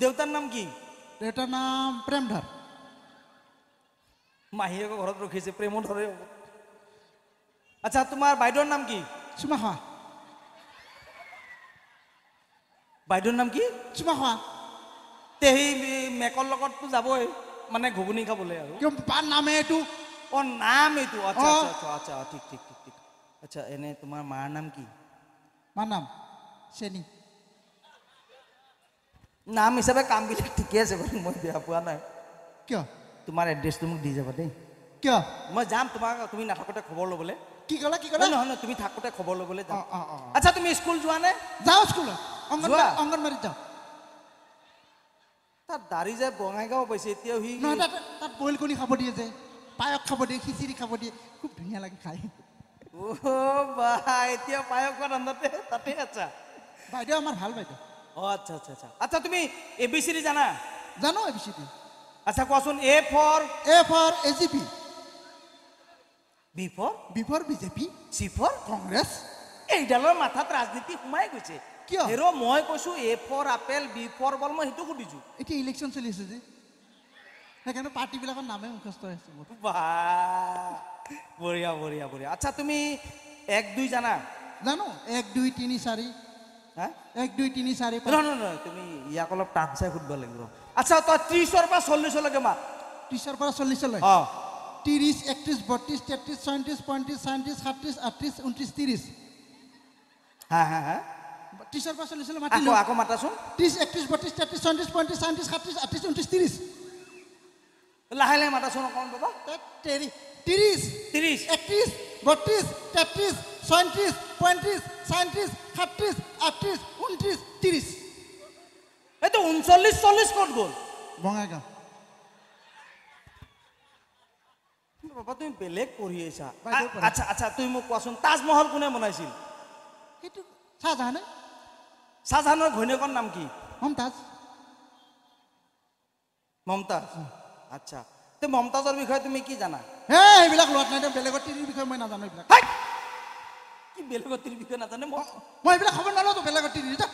দেউতার নাম কি এটার নাম প্রেমধর মাহীয়ের ঘরত রখিছে প্রেমন ধরে আচ্ছা তোমার বাইদেউর নাম কি চুমাহা বাইদেউর নাম কি চুমাহা তে সেই মেকৰ লগততো যাবই মানে ঘুগুনি খাবলৈ আৰু তাৰ নামে এইটো অ নাম এইটো আচ্ছা, আচ্ছা আচ্ছা আচ্ছা ঠিক ঠিক ঠিক ঠিক আচ্ছা এনে তোমাৰ মাৰ নাম কি মাৰ নাম চেনী নাম হিচাপে কামবিলাক ঠিকে আছে বাৰু মই বেয়া পোৱা নাই কিয় তোমাৰ এড্ৰেছটো মোক দি যাব দেই কিয় মই যাম তোমাক তুমি নাথাকোতে খবৰ ল'বলৈ কি ক'লা কি ক'লা নহয় তুমি থাকোতে খবৰ ল'বলৈ যাম আচ্ছা তুমি স্কুল যোৱা নে যাওঁ স্কুলত অংগনবাড়ীত যাওঁ তাত দাৰি যে বঙাইগাঁও পাইছে এতিয়াও সি তাত বইল কণী খাব দিয়ে যে পায়স খাব দিয়ে খিচিৰি খাব দিয়ে খুব ধুনীয়া লাগে খাই অ' বা এতিয়া পায়স খোৱা ৰান্ধোতে তাতে আচ্ছা বাইদেউ আমাৰ ভাল বাইদেউ ও আচ্ছা আচ্ছা আচ্ছা আচ্ছা তুমি এবিসিডি জানা জানো এবিসিডি আচ্ছা question A for A for AGP B for B for BJP C for Congress এইডালৰ মাথাত ৰাজনীতি সোমাই গৈছে কিয় হেৰ মই কৈছো A for apple B for ball মই সেইটো সুধিছো এতিয়া ইলেকশ্যন চলি আছে যে সেইকাৰণে পাৰ্টিবিলাকৰ নামে মুখস্থ হৈছে মোৰ বা বঢ়িয়া বঢ়িয়া বঢ়িয়া আচ্ছা তুমি এক দুই জানা জানো এক দুই তিনি চাৰি হ্যাঁ এক দুই তিনি চাৰি তুমি ইয়াক অলপ টান চাই সুধিব লাগিব আচ্ছা তই ত্ৰিছৰ পৰা চল্লিছলৈকে মা ত্ৰিছৰ পৰা চল্লিছলৈ অঁ ত্ৰিছ একত্ৰিছ বত্ৰিছ তেত্ৰিছ ছয়ত্ৰিছ পঁয়ত্ৰিছ ছয়ত্ৰিছ সাতত্ৰিছ আঠত্ৰিছ ঊনত্ৰিছ ত্ৰিছ হা হা হা ত্ৰিছৰ পৰা চল্লিছলৈ মাতিলোঁ আকৌ মাতাচোন ত্ৰিছ একত্ৰিছ বত্ৰিছ তেত্ৰিছ ছয়ত্ৰিছ পঁয়ত্ৰিছ চৌত্ৰিছ সাতত্ৰিছ আঠত্ৰিছ ঊনত্ৰিছ ত্ৰিছ লাহে লাহে মাতাচোন অকণ বাবা ত্ৰিছ ত্ৰিছ একত্ৰিছ বত্ৰিছ তেত্ৰিছ ছয়ত্ৰিছ পঁয়ত্ৰিছ চৌত্ৰিছ সাতত্ৰিছ আঠত্ৰিছ ঊনত্ৰিছ ত্ৰিছ এইটো ঊনচল্লিছ চল্লিছ ক'ত গ'ল বঙাইগাঁও পঢ়ি আহিছা তাজমহল কোনে বনাইছিল ঘৈণীয়েকৰ নাম কি মমতাজ আচ্ছা মমতাজৰ বিষয়ে তুমি কি জানা হে এইবিলাক লোৱাত নাই বেলেগৰ তিনিৰ বিষয়ে মই নাজানো বেলেগৰ টিৰ বিষয়ে নাজানে মই এইবিলাক খবৰ নালোঁতো বেলেগৰ টিৰ দুটা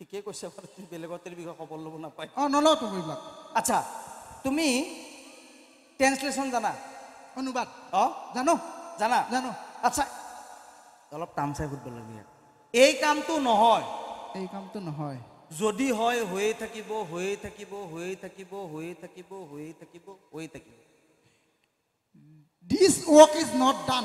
ঠিকেই কৈছে বাৰু বেলেগৰ টিৰ বিষয়ে খবৰ ল'ব নাপায় অঁ নলওঁতো এইবিলাক আচ্ছা তুমি ট্ৰেঞ্চলেশ্যন জানা অনুবাদ অঁ জানো জানা জানো আচ্ছা অলপ টান চাই সুধিব লাগে এই কামটো নহয় এই কামটো নহয় যদি হয় হৈয়ে থাকিব হৈয়ে থাকিব হৈয়ে থাকিব হৈয়ে থাকিব হৈয়ে থাকিব হৈয়ে থাকিব this work is not done